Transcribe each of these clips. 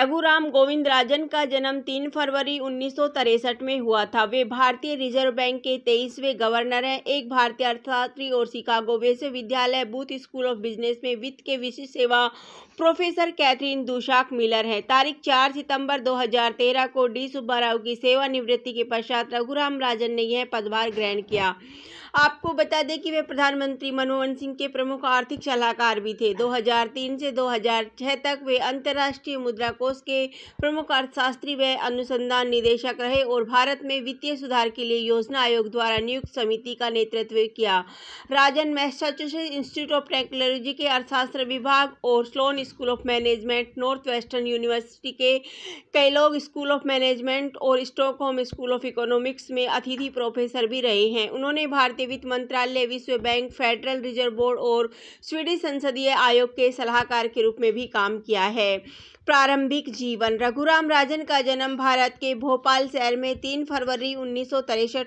रघुराम गोविंद राजन का जन्म 3 फरवरी उन्नीस में हुआ था वे भारतीय रिजर्व बैंक के तेईसवे गवर्नर हैं एक भारतीय अर्थशास्त्री और शिकागो विश्वविद्यालय बूथ स्कूल ऑफ बिजनेस में वित्त के विशिष्ट सेवा प्रोफेसर कैथरीन दुशाक मिलर हैं तारीख 4 सितंबर 2013 को डी सुब्बाराव की सेवानिवृत्ति के पश्चात रघुराम राजन ने यह पदभार ग्रहण किया आपको बता दें कि वे प्रधानमंत्री मनमोहन सिंह के प्रमुख आर्थिक सलाहकार भी थे 2003 से 2006 तक वे अंतर्राष्ट्रीय मुद्रा को कोष के प्रमुख अर्थशास्त्री व अनुसंधान निदेशक रहे और भारत में वित्तीय सुधार के लिए योजना आयोग द्वारा नियुक्त समिति का नेतृत्व किया Rajan Massachusetts Institute of Technology के अर्थशास्त्र विभाग और Sloan School of Management North Western University के कैलोग स्कूल ऑफ मैनेजमेंट और स्टॉकहोम स्कूल ऑफ इकोनॉमिक्स में अतिथि प्रोफेसर भी रहे हैं उन्होंने भारतीय वित्त मंत्रालय विश्व बैंक फेडरल रिजर्व बोर्ड और स्वीडिश संसदीय आयोग के सलाहकार के रूप में भी काम किया है प्रारंभिक जीवन रघुराम राजन का जन्म भारत के भोपाल शहर में 3 फरवरी उन्नीस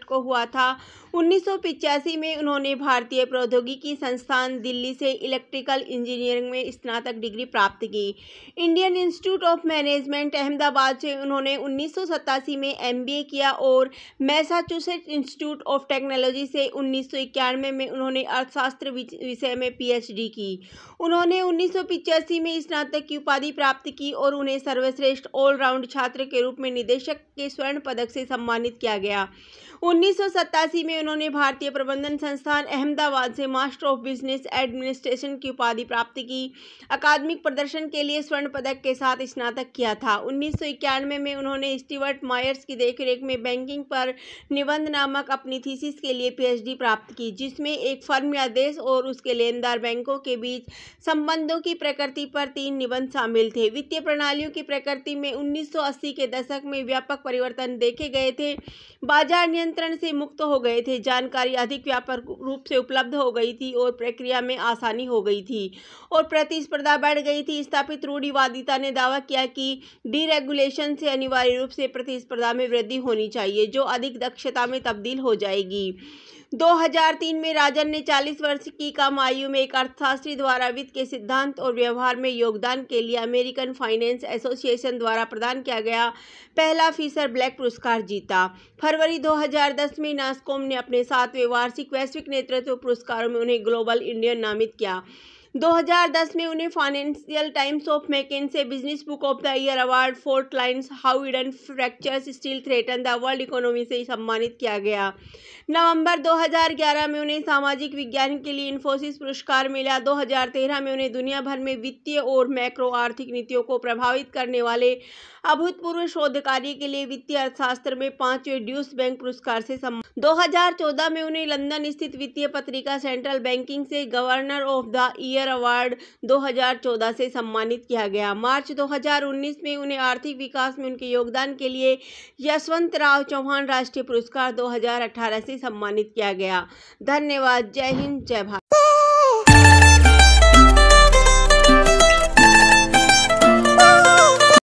को हुआ था उन्नीस में उन्होंने भारतीय प्रौद्योगिकी संस्थान दिल्ली से इलेक्ट्रिकल इंजीनियरिंग में स्नातक डिग्री प्राप्त की Indian Institute of Management Ahmedabad से उन्होंने उन्नीस में एम किया और मैसाचुसेट्स इंस्टीट्यूट ऑफ टेक्नोलॉजी से उन्नीस में उन्होंने अर्थशास्त्र विषय में पी की उन्होंने उन्नीस में स्नातक की उपाधि प्राप्त की और उन्हें सर्वश्रेष्ठ ऑलराउंड छात्र के रूप में निदेशक के स्वर्ण पदक से सम्मानित किया गया उन्नीस में उन्होंने भारतीय प्रबंधन संस्थान अहमदाबाद से मास्टर ऑफ बिजनेस एडमिनिस्ट्रेशन की उपाधि प्राप्त की अकादमिक प्रदर्शन के लिए स्वर्ण पदक के साथ स्नातक किया था उन्नीस में उन्होंने स्टीवर्ट मायर्स की देखरेख में बैंकिंग पर निबंध नामक अपनी थीसिस के लिए पीएचडी प्राप्त की जिसमें एक फर्म या देश और उसके लेनदार बैंकों के बीच संबंधों की प्रकृति पर तीन निबंध शामिल थे वित्तीय प्रणालियों की प्रकृति में 1980 के दशक में व्यापक परिवर्तन देखे गए थे बाजार नियंत्रण से मुक्त हो गए थे जानकारी अधिक व्यापक रूप से उपलब्ध हो गई थी और प्रक्रिया में आसानी हो गई थी और प्रतिस्पर्धा बढ़ गई थी स्थापित रूढ़िवादिता ने दावा किया कि डीरेगुलेशन से अनिवार्य रूप से प्रतिस्पर्धा में वृद्धि होनी चाहिए जो अधिक दक्षता में तब्दील हो जाएगी 2003 में राजन ने 40 वर्ष की कम आयु में एक अर्थशास्त्री द्वारा वित्त के सिद्धांत और व्यवहार में योगदान के लिए अमेरिकन फाइनेंस एसोसिएशन द्वारा प्रदान किया गया पहला फीसर ब्लैक पुरस्कार जीता फरवरी 2010 में नास्कोम ने अपने सातवें वार्षिक वैश्विक नेतृत्व पुरस्कारों में उन्हें ग्लोबल इंडियन नामित किया 2010 में उन्हें फाइनेंशियल टाइम्स ऑफ मैकेन से business book of the year award fault lines how hidden fractures still threaten the world economy से सम्मानित किया गया नवंबर 2011 में उन्हें सामाजिक विज्ञान के लिए इन्फोसिस पुरस्कार मिला 2013 में उन्हें दुनिया भर में वित्तीय और मैक्रो आर्थिक नीतियों को प्रभावित करने वाले अभूतपूर्व शोध कार्य के लिए वित्तीय अर्थशास्त्र में पांचवें ड्यूस बैंक पुरस्कार से सम्मान 2014 में उन्हें लंदन स्थित वित्तीय पत्रिका सेंट्रल बैंकिंग से governor of the year year award 2014 से सम्मानित किया गया मार्च 2019 में उन्हें आर्थिक विकास में उनके योगदान के लिए यशवंत राव चौहान राष्ट्रीय पुरस्कार 2018 से सम्मानित किया गया धन्यवाद जय हिंद जय भारत